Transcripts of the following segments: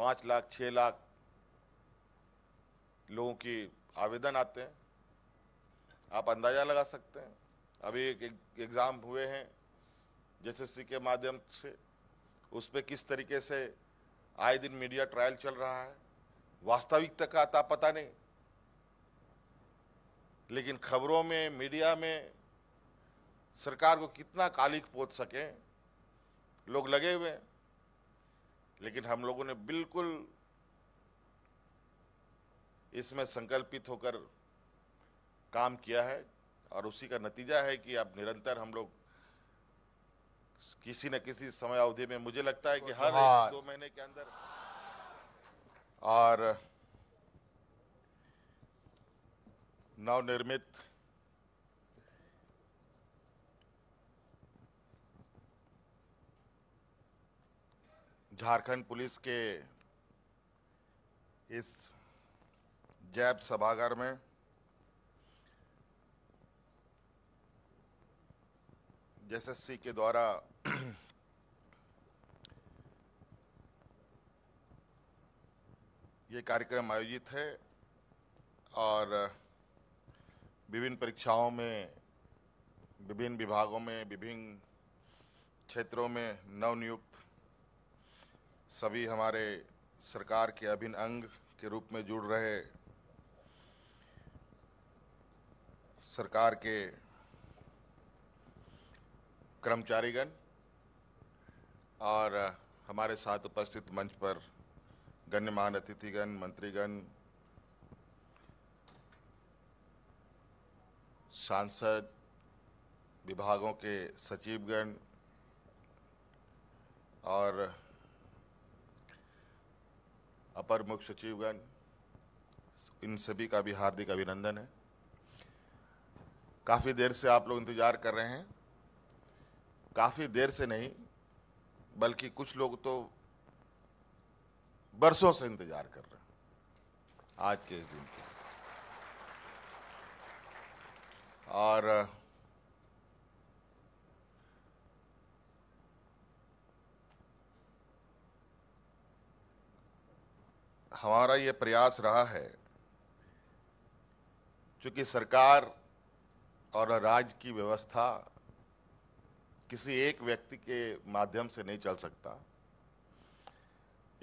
पाँच लाख छः लाख लोगों की आवेदन आते हैं आप अंदाज़ा लगा सकते हैं अभी एक एग्ज़ाम हुए हैं जेएसएससी के माध्यम से उस पर किस तरीके से आए दिन मीडिया ट्रायल चल रहा है वास्तविकता का आता पता नहीं लेकिन खबरों में मीडिया में सरकार को कितना कालिक पोत सके लोग लगे हुए हैं लेकिन हम लोगों ने बिल्कुल इसमें संकल्पित होकर काम किया है और उसी का नतीजा है कि अब निरंतर हम लोग किसी न किसी समय अवधि में मुझे लगता है कि हर हाँ। दो महीने के अंदर और नवनिर्मित झारखंड पुलिस के इस जैब सभागार में जेएसएससी के द्वारा ये कार्यक्रम आयोजित है और विभिन्न परीक्षाओं में विभिन्न विभागों में विभिन्न क्षेत्रों में नवनियुक्त सभी हमारे सरकार के अभिन्न अंग के रूप में जुड़ रहे सरकार के कर्मचारीगण और हमारे साथ उपस्थित मंच पर गण्यमान अतिथिगण मंत्रीगण सांसद विभागों के सचिवगण और अपर मुख्य सचिवगण इन सभी का भी हार्दिक अभिनंदन है काफ़ी देर से आप लोग इंतज़ार कर रहे हैं काफ़ी देर से नहीं बल्कि कुछ लोग तो बरसों से इंतज़ार कर रहे हैं आज के इस दिन और हमारा ये प्रयास रहा है क्योंकि सरकार और राज्य की व्यवस्था किसी एक व्यक्ति के माध्यम से नहीं चल सकता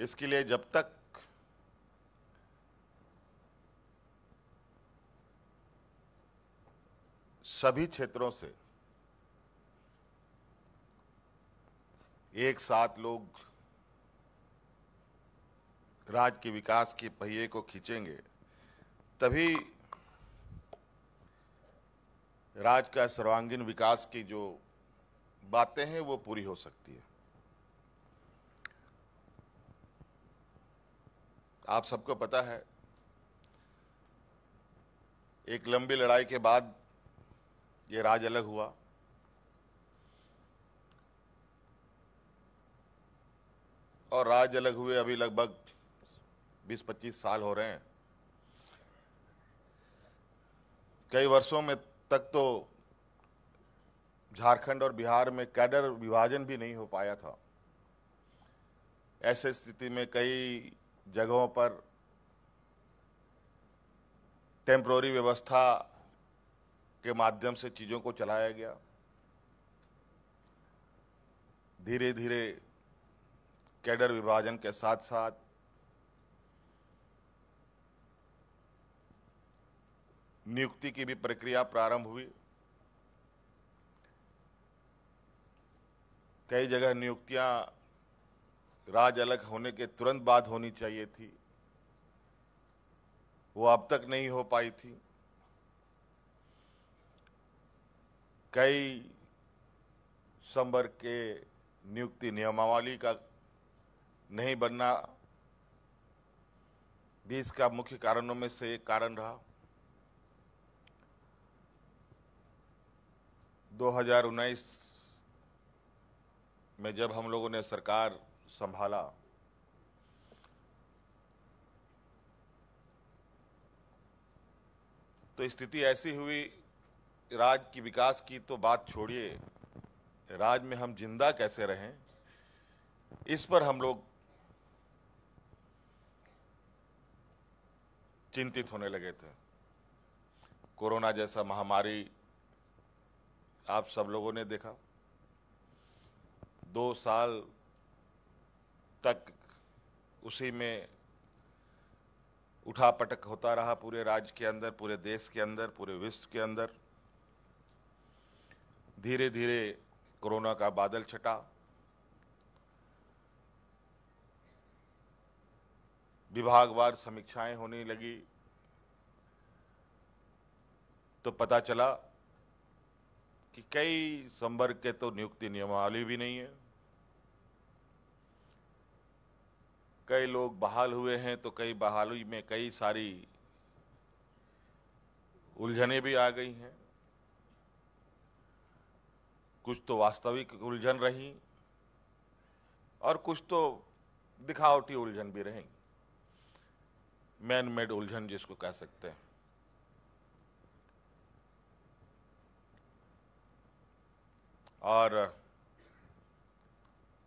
इसके लिए जब तक सभी क्षेत्रों से एक साथ लोग राज्य के विकास के पहिए को खींचेंगे तभी राज्य का सर्वांगीण विकास की जो बातें हैं वो पूरी हो सकती है आप सबको पता है एक लंबी लड़ाई के बाद ये राज अलग हुआ और राज अलग हुए अभी लगभग बीस पच्चीस साल हो रहे हैं कई वर्षों में तक तो झारखंड और बिहार में कैडर विभाजन भी नहीं हो पाया था ऐसे स्थिति में कई जगहों पर टेम्प्रोरी व्यवस्था के माध्यम से चीज़ों को चलाया गया धीरे धीरे कैडर विभाजन के साथ साथ नियुक्ति की भी प्रक्रिया प्रारंभ हुई कई जगह नियुक्तियां राज अलग होने के तुरंत बाद होनी चाहिए थी वो अब तक नहीं हो पाई थी कई संवर्ग के नियुक्ति नियमावली का नहीं बनना भी इसका मुख्य कारणों में से एक कारण रहा 2019 में जब हम लोगों ने सरकार संभाला तो स्थिति ऐसी हुई राज्य की विकास की तो बात छोड़िए राज्य में हम जिंदा कैसे रहें इस पर हम लोग चिंतित होने लगे थे कोरोना जैसा महामारी आप सब लोगों ने देखा दो साल तक उसी में उठा पटक होता रहा पूरे राज्य के अंदर पूरे देश के अंदर पूरे विश्व के अंदर धीरे धीरे कोरोना का बादल छटा विभागवार समीक्षाएं होने लगी तो पता चला कि कई संवर्ग के तो नियुक्ति नियमावली भी नहीं है कई लोग बहाल हुए हैं तो कई बहाली में कई सारी उलझने भी आ गई हैं कुछ तो वास्तविक उलझन रही और कुछ तो दिखावटी उलझन भी रही मैन मेड उलझन जिसको कह सकते हैं और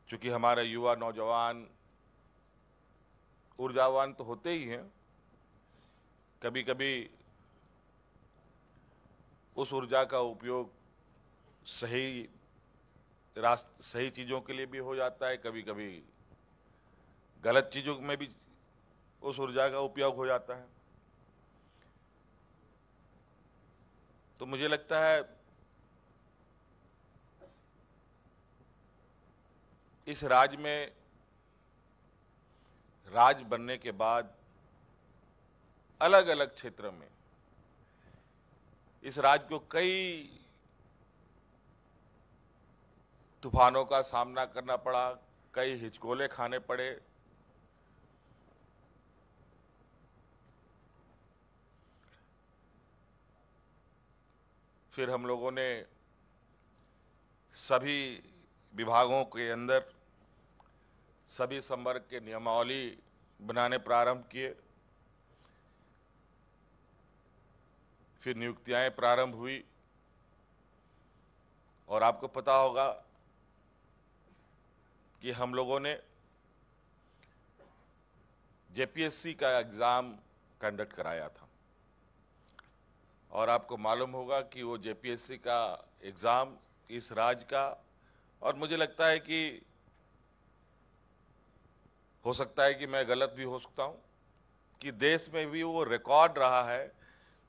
चूंकि हमारे युवा नौजवान ऊर्जावान तो होते ही हैं कभी कभी उस ऊर्जा का उपयोग सही रास्त सही चीज़ों के लिए भी हो जाता है कभी कभी गलत चीज़ों में भी उस ऊर्जा का उपयोग हो जाता है तो मुझे लगता है इस राज में राज बनने के बाद अलग अलग क्षेत्र में इस राज्य को कई तूफानों का सामना करना पड़ा कई हिचकोले खाने पड़े फिर हम लोगों ने सभी विभागों के अंदर सभी संवर्ग के नियमावली बनाने प्रारंभ किए फिर नियुक्तियां प्रारंभ हुई और आपको पता होगा कि हम लोगों ने जेपीएससी का एग्ज़ाम कंडक्ट कराया था और आपको मालूम होगा कि वो जेपीएससी का एग्ज़ाम इस राज्य का और मुझे लगता है कि हो सकता है कि मैं गलत भी हो सकता हूं कि देश में भी वो रिकॉर्ड रहा है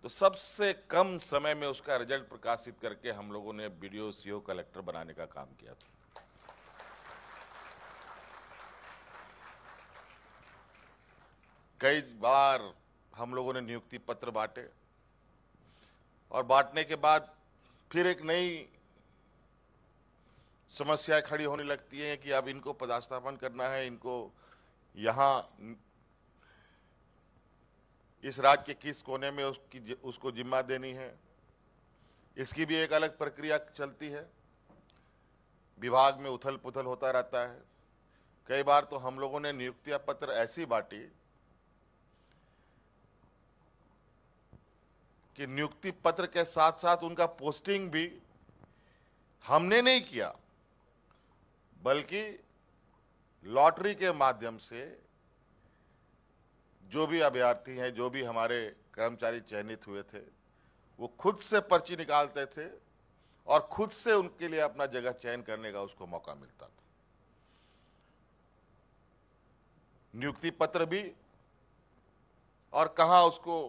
तो सबसे कम समय में उसका रिजल्ट प्रकाशित करके हम लोगों ने वीडियो सीओ कलेक्टर बनाने का काम किया था कई बार हम लोगों ने नियुक्ति पत्र बांटे और बांटने के बाद फिर एक नई समस्याएं खड़ी होने लगती हैं कि अब इनको पदास्थापन करना है इनको यहाँ इस राज्य के किस कोने में उसकी उसको जिम्मा देनी है इसकी भी एक अलग प्रक्रिया चलती है विभाग में उथल पुथल होता रहता है कई बार तो हम लोगों ने नियुक्तियां पत्र ऐसी बांटी कि नियुक्ति पत्र के साथ साथ उनका पोस्टिंग भी हमने नहीं किया बल्कि लॉटरी के माध्यम से जो भी अभ्यर्थी हैं जो भी हमारे कर्मचारी चयनित हुए थे वो खुद से पर्ची निकालते थे और खुद से उनके लिए अपना जगह चयन करने का उसको मौका मिलता था नियुक्ति पत्र भी और कहा उसको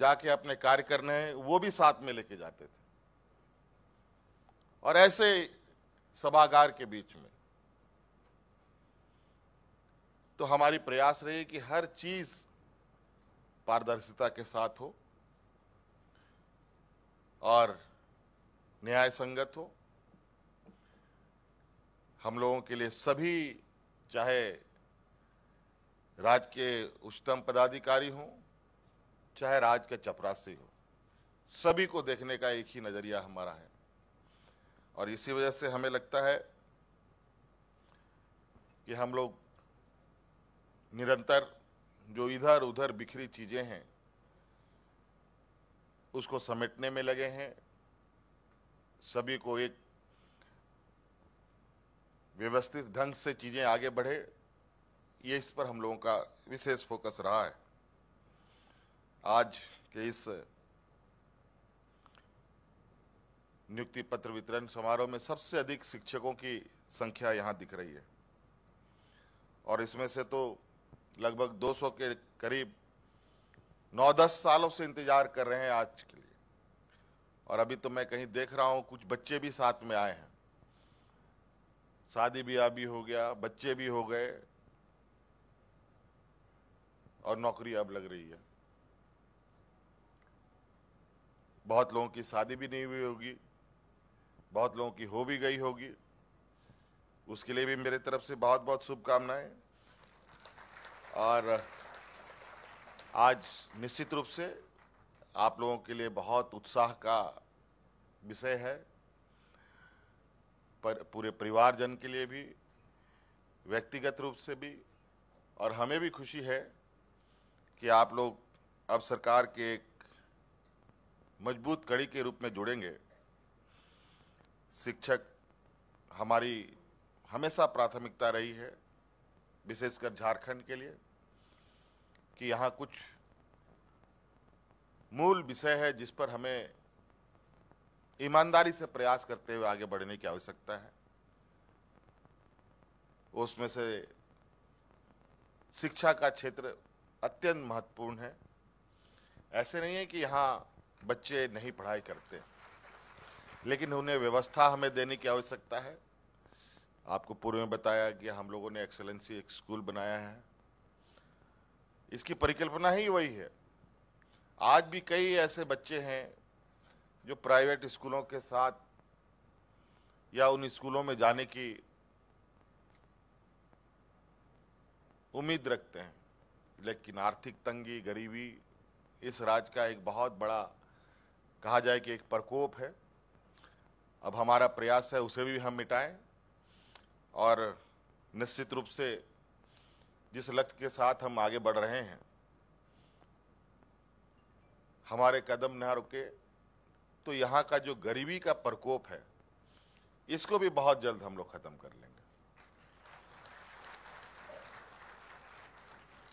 जाके अपने कार्य करने हैं वो भी साथ में लेके जाते थे और ऐसे सभागार के बीच में तो हमारी प्रयास रही कि हर चीज पारदर्शिता के साथ हो और न्याय संगत हो हम लोगों के लिए सभी चाहे राज्य के उच्चतम पदाधिकारी हो चाहे राज्य के चपरासी हो सभी को देखने का एक ही नज़रिया हमारा है और इसी वजह से हमें लगता है कि हम लोग निरंतर जो इधर उधर बिखरी चीज़ें हैं उसको समेटने में लगे हैं सभी को एक व्यवस्थित ढंग से चीज़ें आगे बढ़े ये इस पर हम लोगों का विशेष फोकस रहा है आज के इस नियुक्ति पत्र वितरण समारोह में सबसे अधिक शिक्षकों की संख्या यहाँ दिख रही है और इसमें से तो लगभग 200 के करीब 9-10 सालों से इंतज़ार कर रहे हैं आज के लिए और अभी तो मैं कहीं देख रहा हूँ कुछ बच्चे भी साथ में आए हैं शादी ब्याह भी हो गया बच्चे भी हो गए और नौकरी अब लग रही है बहुत लोगों की शादी भी नहीं हुई होगी बहुत लोगों की हो भी गई होगी उसके लिए भी मेरे तरफ से बहुत बहुत शुभकामनाएं और आज निश्चित रूप से आप लोगों के लिए बहुत उत्साह का विषय है पर पूरे परिवारजन के लिए भी व्यक्तिगत रूप से भी और हमें भी खुशी है कि आप लोग अब सरकार के एक मजबूत कड़ी के रूप में जुड़ेंगे शिक्षक हमारी हमेशा प्राथमिकता रही है विशेषकर झारखंड के लिए कि यहाँ कुछ मूल विषय है जिस पर हमें ईमानदारी से प्रयास करते हुए आगे बढ़ने की आवश्यकता है उसमें से शिक्षा का क्षेत्र अत्यंत महत्वपूर्ण है ऐसे नहीं है कि यहाँ बच्चे नहीं पढ़ाई करते लेकिन उन्हें व्यवस्था हमें देने की आवश्यकता है आपको पूर्व में बताया कि हम लोगों ने एक्सेलेंसी एक स्कूल बनाया है इसकी परिकल्पना ही वही है आज भी कई ऐसे बच्चे हैं जो प्राइवेट स्कूलों के साथ या उन स्कूलों में जाने की उम्मीद रखते हैं लेकिन आर्थिक तंगी गरीबी इस राज्य का एक बहुत बड़ा कहा जाए कि एक प्रकोप है अब हमारा प्रयास है उसे भी हम मिटाएं और निश्चित रूप से जिस लक्ष्य के साथ हम आगे बढ़ रहे हैं हमारे कदम न रुके तो यहाँ का जो गरीबी का प्रकोप है इसको भी बहुत जल्द हम लोग खत्म कर लेंगे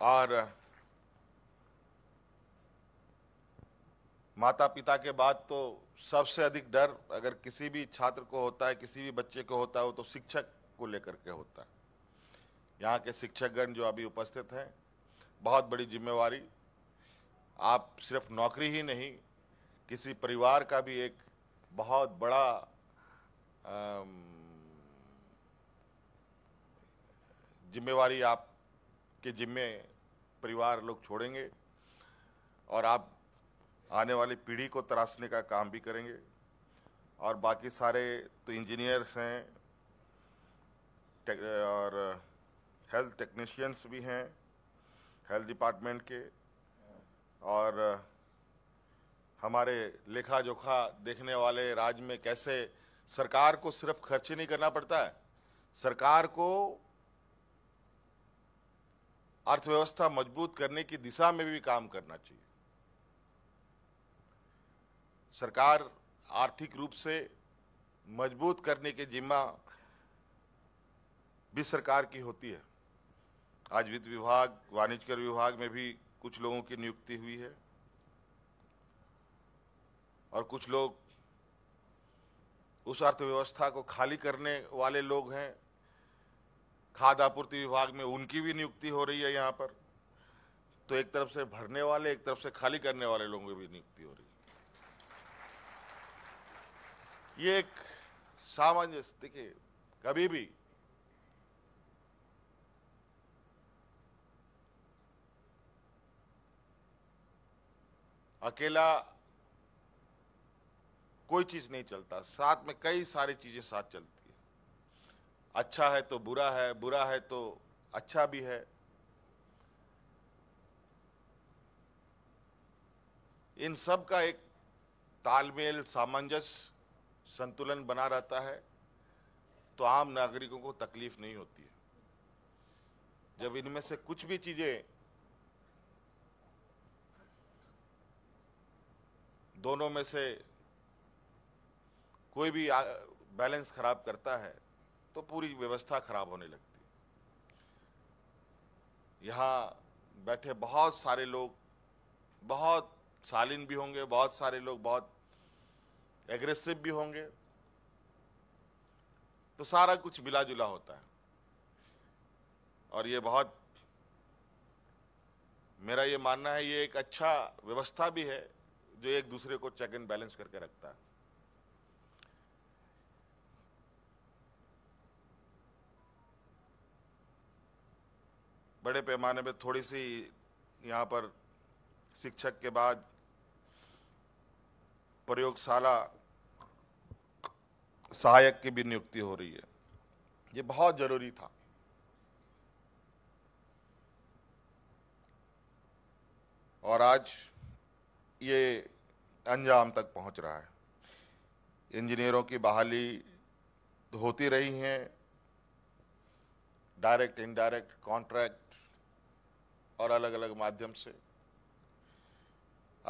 और माता पिता के बाद तो सबसे अधिक डर अगर किसी भी छात्र को होता है किसी भी बच्चे को होता है वो तो शिक्षक को लेकर के होता है यहाँ के शिक्षकगण जो अभी उपस्थित हैं बहुत बड़ी जिम्मेवारी आप सिर्फ नौकरी ही नहीं किसी परिवार का भी एक बहुत बड़ा जिम्मेवारी आप के जिम्मे परिवार लोग छोड़ेंगे और आप आने वाली पीढ़ी को तराशने का काम भी करेंगे और बाकी सारे तो इंजीनियर्स हैं और हेल्थ टेक्नीशियंस भी हैं हेल्थ डिपार्टमेंट के और uh, हमारे लेखा जोखा देखने वाले राज्य में कैसे सरकार को सिर्फ खर्च नहीं करना पड़ता है सरकार को अर्थव्यवस्था मजबूत करने की दिशा में भी काम करना चाहिए सरकार आर्थिक रूप से मजबूत करने के जिम्मा भी सरकार की होती है आज वित्त विभाग वाणिज्य कर विभाग में भी कुछ लोगों की नियुक्ति हुई है और कुछ लोग उस अर्थव्यवस्था को खाली करने वाले लोग हैं खाद्य आपूर्ति विभाग में उनकी भी नियुक्ति हो रही है यहाँ पर तो एक तरफ से भरने वाले एक तरफ से खाली करने वाले लोगों की भी नियुक्ति हो रही है ये एक सामान्य देखिए कभी भी अकेला कोई चीज नहीं चलता साथ में कई सारी चीजें साथ चलती है अच्छा है तो बुरा है बुरा है तो अच्छा भी है इन सब का एक तालमेल सामंजस्य संतुलन बना रहता है तो आम नागरिकों को तकलीफ नहीं होती है जब इनमें से कुछ भी चीजें दोनों में से कोई भी बैलेंस खराब करता है तो पूरी व्यवस्था खराब होने लगती है यहाँ बैठे बहुत सारे लोग बहुत शालीन भी होंगे बहुत सारे लोग बहुत एग्रेसिव भी होंगे तो सारा कुछ मिला जुला होता है और ये बहुत मेरा ये मानना है ये एक अच्छा व्यवस्था भी है जो एक दूसरे को चेक एंड बैलेंस करके रखता है बड़े पैमाने में थोड़ी सी यहाँ पर शिक्षक के बाद प्रयोगशाला सहायक की भी नियुक्ति हो रही है ये बहुत जरूरी था और आज ये अंजाम तक पहुंच रहा है इंजीनियरों की बहाली होती रही हैं डायरेक्ट इनडायरेक्ट कॉन्ट्रैक्ट और अलग अलग माध्यम से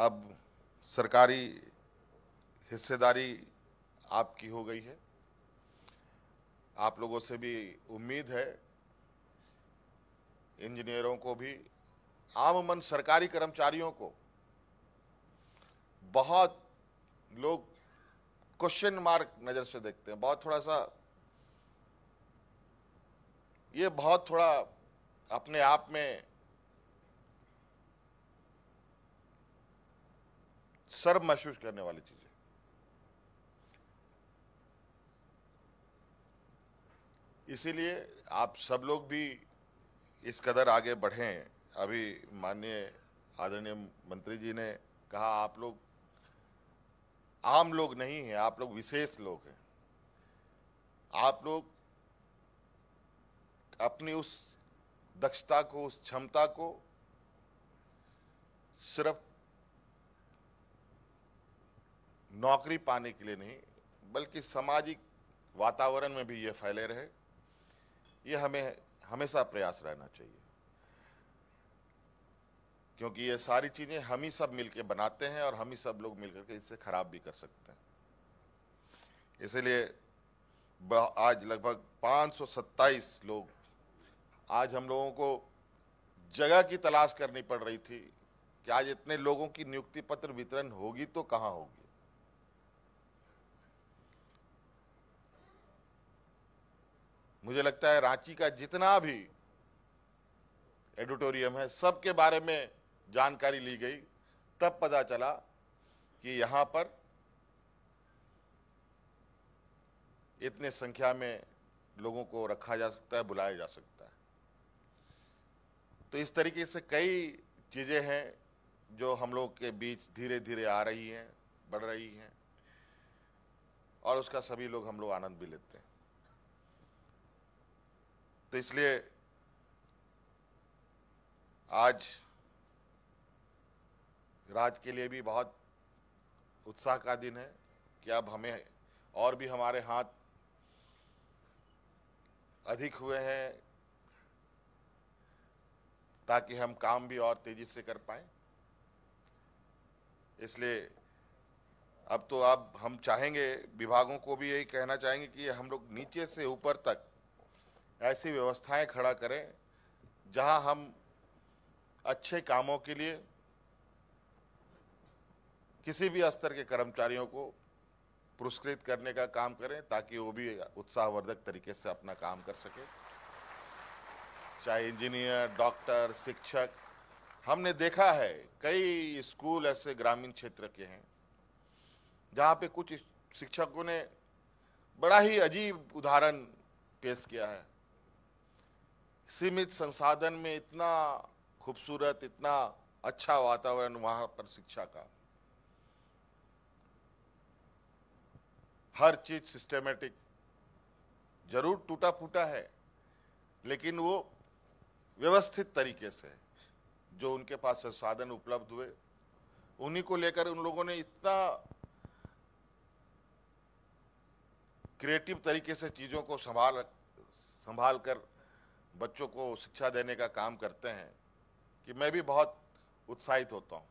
अब सरकारी हिस्सेदारी आपकी हो गई है आप लोगों से भी उम्मीद है इंजीनियरों को भी आम मन सरकारी कर्मचारियों को बहुत लोग क्वेश्चन मार्क नज़र से देखते हैं बहुत थोड़ा सा ये बहुत थोड़ा अपने आप में सर्व महसूस करने वाली चीज़ है इसीलिए आप सब लोग भी इस कदर आगे बढ़ें अभी माननीय आदरणीय मंत्री जी ने कहा आप लोग आम लोग नहीं हैं आप लोग विशेष लोग हैं आप लोग अपनी उस दक्षता को उस क्षमता को सिर्फ नौकरी पाने के लिए नहीं बल्कि सामाजिक वातावरण में भी ये फैले रहे ये हमें हमेशा प्रयास रहना चाहिए क्योंकि ये सारी चीज़ें हम ही सब मिलकर बनाते हैं और हम ही सब लोग मिलकर के इससे ख़राब भी कर सकते हैं इसलिए आज लगभग 527 लोग आज हम लोगों को जगह की तलाश करनी पड़ रही थी कि आज इतने लोगों की नियुक्ति पत्र वितरण होगी तो कहाँ होगी मुझे लगता है रांची का जितना भी एडिटोरियम है सबके बारे में जानकारी ली गई तब पता चला कि यहां पर इतने संख्या में लोगों को रखा जा सकता है बुलाया जा सकता है तो इस तरीके से कई चीज़ें हैं जो हम लोग के बीच धीरे धीरे आ रही हैं बढ़ रही हैं और उसका सभी लोग हम लोग आनंद भी लेते हैं तो इसलिए आज राज के लिए भी बहुत उत्साह का दिन है कि अब हमें और भी हमारे हाथ अधिक हुए हैं ताकि हम काम भी और तेजी से कर पाए इसलिए अब तो अब हम चाहेंगे विभागों को भी यही कहना चाहेंगे कि हम लोग नीचे से ऊपर तक ऐसी व्यवस्थाएं खड़ा करें जहां हम अच्छे कामों के लिए किसी भी स्तर के कर्मचारियों को पुरस्कृत करने का काम करें ताकि वो भी उत्साहवर्धक तरीके से अपना काम कर सके चाहे इंजीनियर डॉक्टर शिक्षक हमने देखा है कई स्कूल ऐसे ग्रामीण क्षेत्र के हैं जहाँ पे कुछ शिक्षकों ने बड़ा ही अजीब उदाहरण पेश किया है सीमित संसाधन में इतना खूबसूरत इतना अच्छा वातावरण वहाँ पर शिक्षा का हर चीज सिस्टमेटिक जरूर टूटा फूटा है लेकिन वो व्यवस्थित तरीके से जो उनके पास संसाधन उपलब्ध हुए उन्हीं को लेकर उन लोगों ने इतना क्रिएटिव तरीके से चीज़ों को संभाल संभाल कर बच्चों को शिक्षा देने का काम करते हैं कि मैं भी बहुत उत्साहित होता हूँ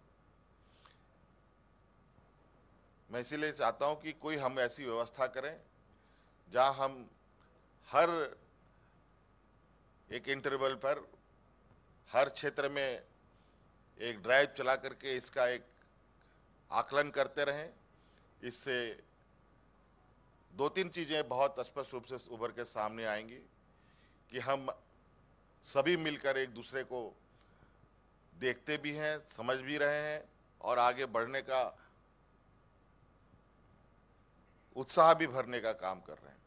मैं इसीलिए चाहता हूं कि कोई हम ऐसी व्यवस्था करें जहां हम हर एक इंटरवल पर हर क्षेत्र में एक ड्राइव चला करके इसका एक आकलन करते रहें इससे दो तीन चीज़ें बहुत स्पष्ट रूप से उभर के सामने आएंगी कि हम सभी मिलकर एक दूसरे को देखते भी हैं समझ भी रहे हैं और आगे बढ़ने का उत्साह भी भरने का काम कर रहे हैं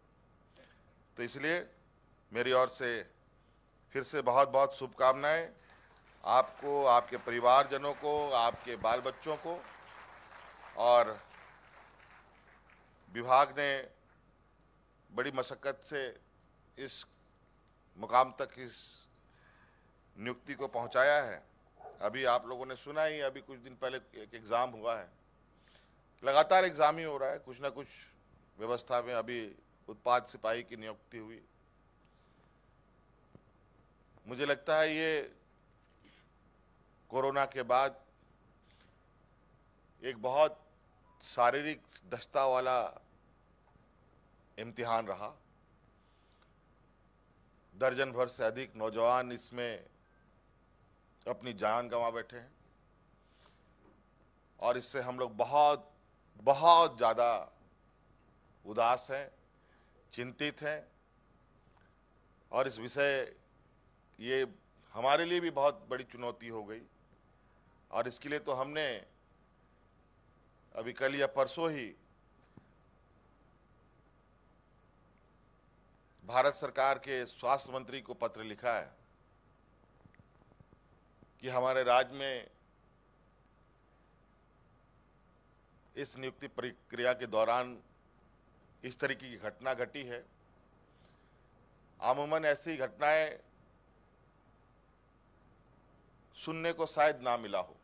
तो इसलिए मेरी ओर से फिर से बहुत बहुत शुभकामनाएं आपको आपके परिवारजनों को आपके बाल बच्चों को और विभाग ने बड़ी मशक्क़त से इस मुकाम तक इस नियुक्ति को पहुंचाया है अभी आप लोगों ने सुना ही अभी कुछ दिन पहले एक एग्ज़ाम हुआ है लगातार एग्ज़ाम ही हो रहा है कुछ ना कुछ व्यवस्था में अभी उत्पाद सिपाही की नियुक्ति हुई मुझे लगता है ये कोरोना के बाद एक बहुत शारीरिक दक्षता वाला इम्तिहान रहा दर्जन भर से अधिक नौजवान इसमें अपनी जान गंवा बैठे हैं और इससे हम लोग बहुत बहुत ज़्यादा उदास हैं चिंतित हैं और इस विषय ये हमारे लिए भी बहुत बड़ी चुनौती हो गई और इसके लिए तो हमने अभी कल या परसों ही भारत सरकार के स्वास्थ्य मंत्री को पत्र लिखा है कि हमारे राज्य में इस नियुक्ति प्रक्रिया के दौरान इस तरीके की घटना घटी है आमूमन ऐसी घटनाएं सुनने को शायद ना मिला हो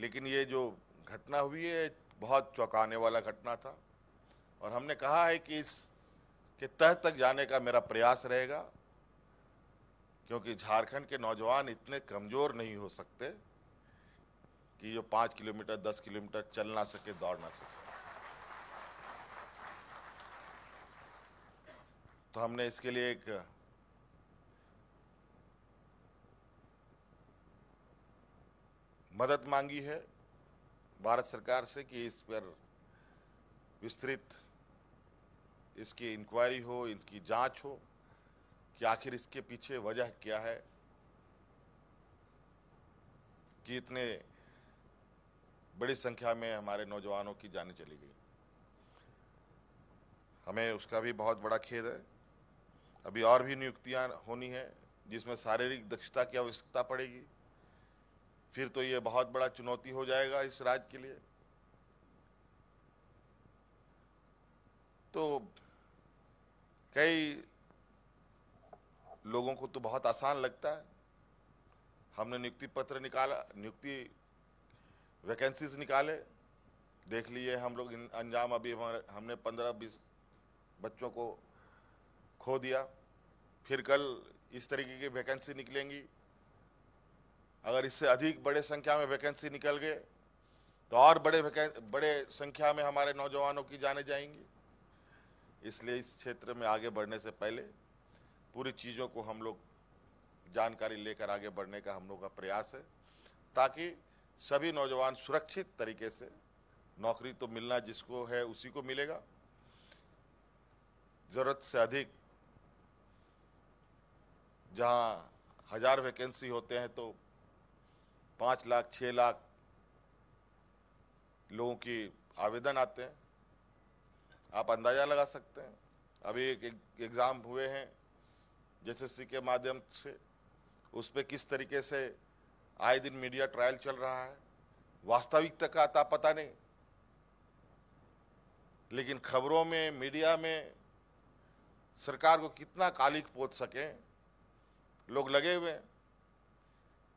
लेकिन ये जो घटना हुई है बहुत चौंकाने वाला घटना था और हमने कहा है कि इस के तह तक जाने का मेरा प्रयास रहेगा क्योंकि झारखंड के नौजवान इतने कमज़ोर नहीं हो सकते कि जो पाँच किलोमीटर दस किलोमीटर चल ना सके दौड़ ना सके तो हमने इसके लिए एक मदद मांगी है भारत सरकार से कि इस पर विस्तृत इसकी इंक्वायरी हो इनकी जांच हो कि आखिर इसके पीछे वजह क्या है कि इतने बड़ी संख्या में हमारे नौजवानों की जानें चली गई हमें उसका भी बहुत बड़ा खेद है अभी और भी नियुक्तियां होनी है जिसमें शारीरिक दक्षता की आवश्यकता पड़ेगी फिर तो ये बहुत बड़ा चुनौती हो जाएगा इस राज्य के लिए तो कई लोगों को तो बहुत आसान लगता है हमने नियुक्ति पत्र निकाला नियुक्ति वैकेंसीज निकाले देख लिए हम लोग अंजाम अभी हमने पंद्रह बीस बच्चों को खो दिया फिर कल इस तरीके की वैकेंसी निकलेंगी अगर इससे अधिक बड़े संख्या में वैकेंसी निकल गए तो और बड़े बड़े संख्या में हमारे नौजवानों की जाने जाएंगी इसलिए इस क्षेत्र में आगे बढ़ने से पहले पूरी चीज़ों को हम लोग जानकारी लेकर आगे बढ़ने का हम लोग का प्रयास है ताकि सभी नौजवान सुरक्षित तरीके से नौकरी तो मिलना जिसको है उसी को मिलेगा ज़रूरत से अधिक जहाँ हज़ार वैकेंसी होते हैं तो पाँच लाख छः लाख लोगों की आवेदन आते हैं आप अंदाज़ा लगा सकते हैं अभी एक एग्ज़ाम हुए हैं सी के माध्यम से उस पर किस तरीके से आए दिन मीडिया ट्रायल चल रहा है वास्तविकता का आता पता नहीं लेकिन खबरों में मीडिया में सरकार को कितना कालिक पहुँच सकें लोग लगे हुए हैं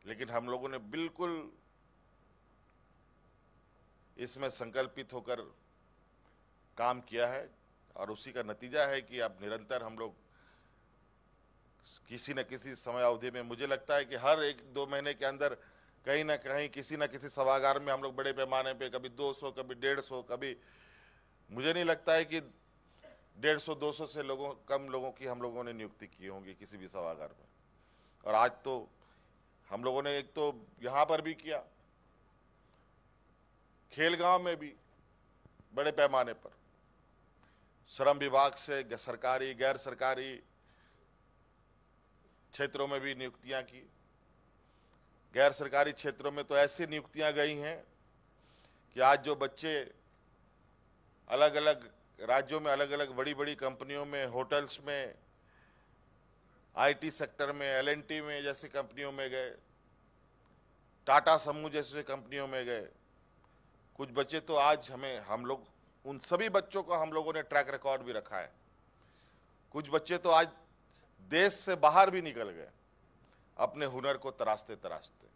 लेकिन हम लोगों ने बिल्कुल इसमें संकल्पित होकर काम किया है और उसी का नतीजा है कि अब निरंतर हम लोग किसी न किसी समय अवधि में मुझे लगता है कि हर एक दो महीने के अंदर कहीं ना कहीं किसी न किसी सभागार में हम लोग बड़े पैमाने पे कभी 200 कभी 150 कभी मुझे नहीं लगता है कि 150 200 से लोगों कम लोगों की हम लोगों ने नियुक्ति की होंगी किसी भी सभागार में और आज तो हम लोगों ने एक तो यहाँ पर भी किया खेलगांव में भी बड़े पैमाने पर श्रम विभाग से सरकारी गैर सरकारी क्षेत्रों में भी नियुक्तियां की गैर सरकारी क्षेत्रों में तो ऐसी नियुक्तियां गई हैं कि आज जो बच्चे अलग अलग राज्यों में अलग अलग बड़ी बड़ी कंपनियों में होटल्स में आईटी सेक्टर में एलएनटी में जैसे कंपनियों में गए टाटा समूह जैसे कंपनियों में गए कुछ बच्चे तो आज हमें हम लोग उन सभी बच्चों का हम लोगों ने ट्रैक रिकॉर्ड भी रखा है कुछ बच्चे तो आज देश से बाहर भी निकल गए अपने हुनर को तराशते तराशते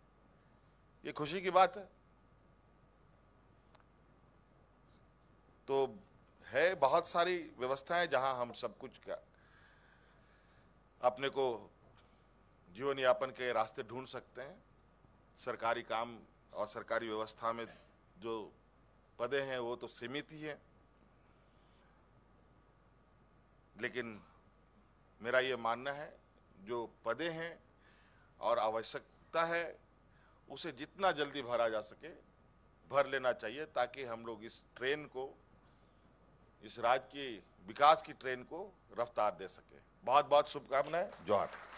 ये खुशी की बात है तो है बहुत सारी व्यवस्थाएं जहां हम सब कुछ का अपने को जीवन यापन के रास्ते ढूंढ सकते हैं सरकारी काम और सरकारी व्यवस्था में जो पदे हैं वो तो सीमित ही हैं लेकिन मेरा ये मानना है जो पदे हैं और आवश्यकता है उसे जितना जल्दी भरा जा सके भर लेना चाहिए ताकि हम लोग इस ट्रेन को इस राज्य की विकास की ट्रेन को रफ्तार दे सकें बहुत बहुत शुभकामनाएं जोहर